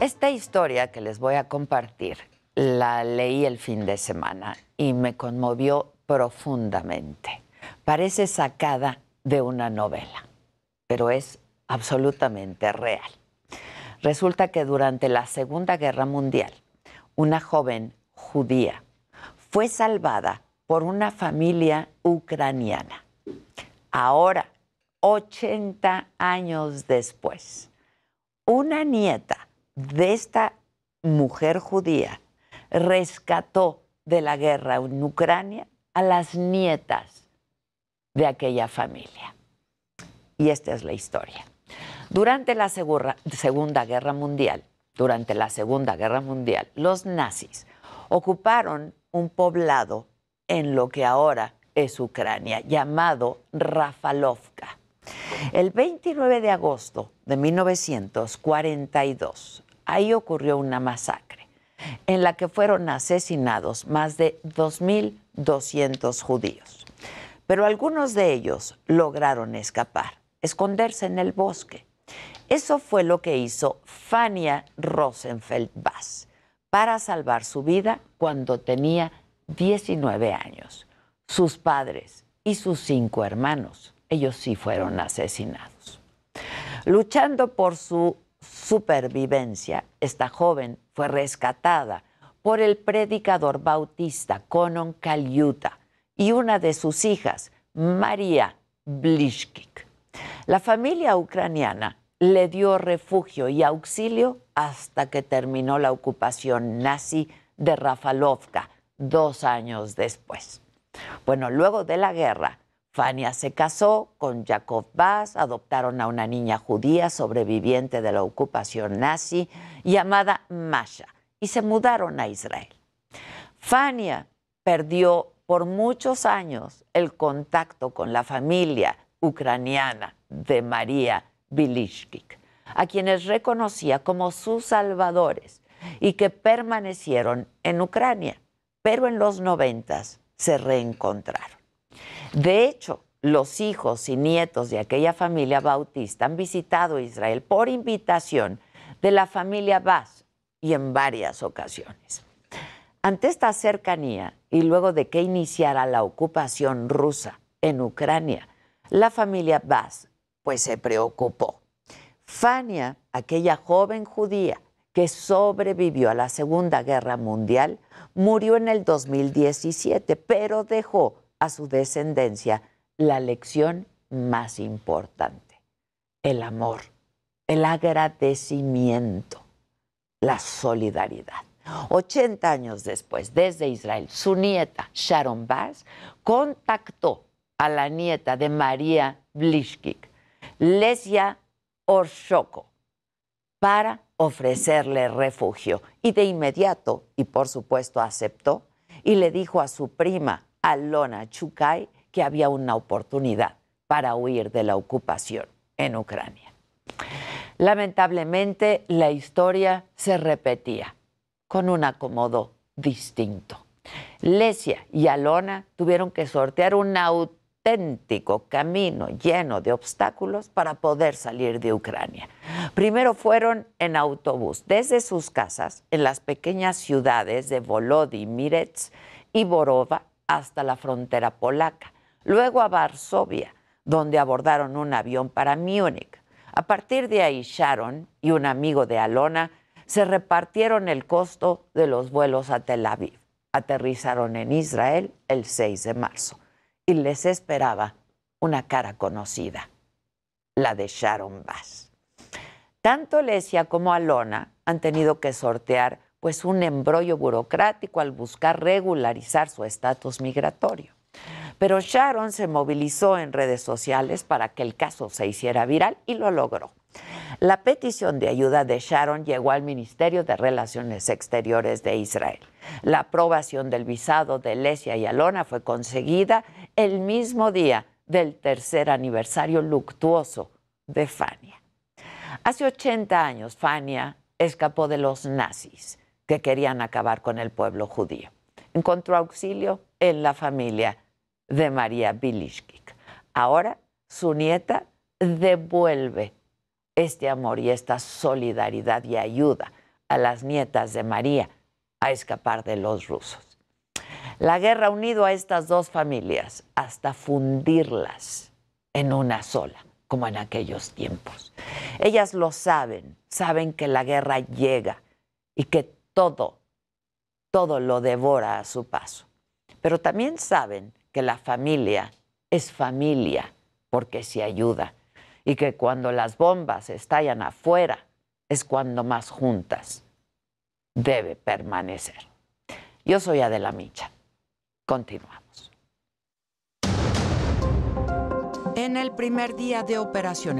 Esta historia que les voy a compartir la leí el fin de semana y me conmovió profundamente. Parece sacada de una novela, pero es absolutamente real. Resulta que durante la Segunda Guerra Mundial, una joven judía fue salvada por una familia ucraniana. Ahora, 80 años después, una nieta de esta mujer judía rescató de la guerra en Ucrania a las nietas de aquella familia. Y esta es la historia. Durante la Segunda Guerra Mundial, durante la Segunda Guerra Mundial, los nazis ocuparon un poblado en lo que ahora es Ucrania, llamado Rafalovka. El 29 de agosto de 1942, ahí ocurrió una masacre en la que fueron asesinados más de 2.200 judíos. Pero algunos de ellos lograron escapar, esconderse en el bosque. Eso fue lo que hizo Fania Rosenfeld Bass para salvar su vida cuando tenía 19 años. Sus padres y sus cinco hermanos, ellos sí fueron asesinados. Luchando por su supervivencia, esta joven fue rescatada por el predicador bautista Conon Kalyuta y una de sus hijas, María Blishkik. La familia ucraniana le dio refugio y auxilio hasta que terminó la ocupación nazi de Rafalovka dos años después. Bueno, luego de la guerra, Fania se casó con Jacob Bass, adoptaron a una niña judía sobreviviente de la ocupación nazi llamada Masha y se mudaron a Israel. Fania perdió por muchos años el contacto con la familia ucraniana de María Bilishkik, a quienes reconocía como sus salvadores y que permanecieron en Ucrania, pero en los noventas se reencontraron. De hecho, los hijos y nietos de aquella familia bautista han visitado Israel por invitación de la familia Bass y en varias ocasiones. Ante esta cercanía y luego de que iniciara la ocupación rusa en Ucrania, la familia Bass pues se preocupó. Fania, aquella joven judía que sobrevivió a la Segunda Guerra Mundial, murió en el 2017, pero dejó a su descendencia la lección más importante, el amor, el agradecimiento, la solidaridad. 80 años después, desde Israel, su nieta Sharon Bass contactó a la nieta de María Blishkik, Lesia Orshoko, para ofrecerle refugio. Y de inmediato, y por supuesto aceptó, y le dijo a su prima Alona Chukai que había una oportunidad para huir de la ocupación en Ucrania. Lamentablemente, la historia se repetía con un acomodo distinto. Lesia y Alona tuvieron que sortear un auténtico camino lleno de obstáculos para poder salir de Ucrania. Primero fueron en autobús desde sus casas en las pequeñas ciudades de Volodymyrets y Borova hasta la frontera polaca, luego a Varsovia, donde abordaron un avión para Múnich. A partir de ahí, Sharon y un amigo de Alona se repartieron el costo de los vuelos a Tel Aviv. Aterrizaron en Israel el 6 de marzo y les esperaba una cara conocida, la de Sharon Bass. Tanto Lesia como Alona han tenido que sortear pues un embrollo burocrático al buscar regularizar su estatus migratorio. Pero Sharon se movilizó en redes sociales para que el caso se hiciera viral y lo logró. La petición de ayuda de Sharon llegó al Ministerio de Relaciones Exteriores de Israel. La aprobación del visado de Lesia y Alona fue conseguida el mismo día del tercer aniversario luctuoso de Fania. Hace 80 años, Fania escapó de los nazis que querían acabar con el pueblo judío. Encontró auxilio en la familia de María Bilishkik. Ahora su nieta devuelve este amor y esta solidaridad y ayuda a las nietas de María a escapar de los rusos. La guerra ha unido a estas dos familias hasta fundirlas en una sola, como en aquellos tiempos. Ellas lo saben, saben que la guerra llega y que todo, todo lo devora a su paso. Pero también saben que la familia es familia porque se ayuda y que cuando las bombas estallan afuera es cuando más juntas debe permanecer. Yo soy Adela Micha. Continuamos. En el primer día de operaciones.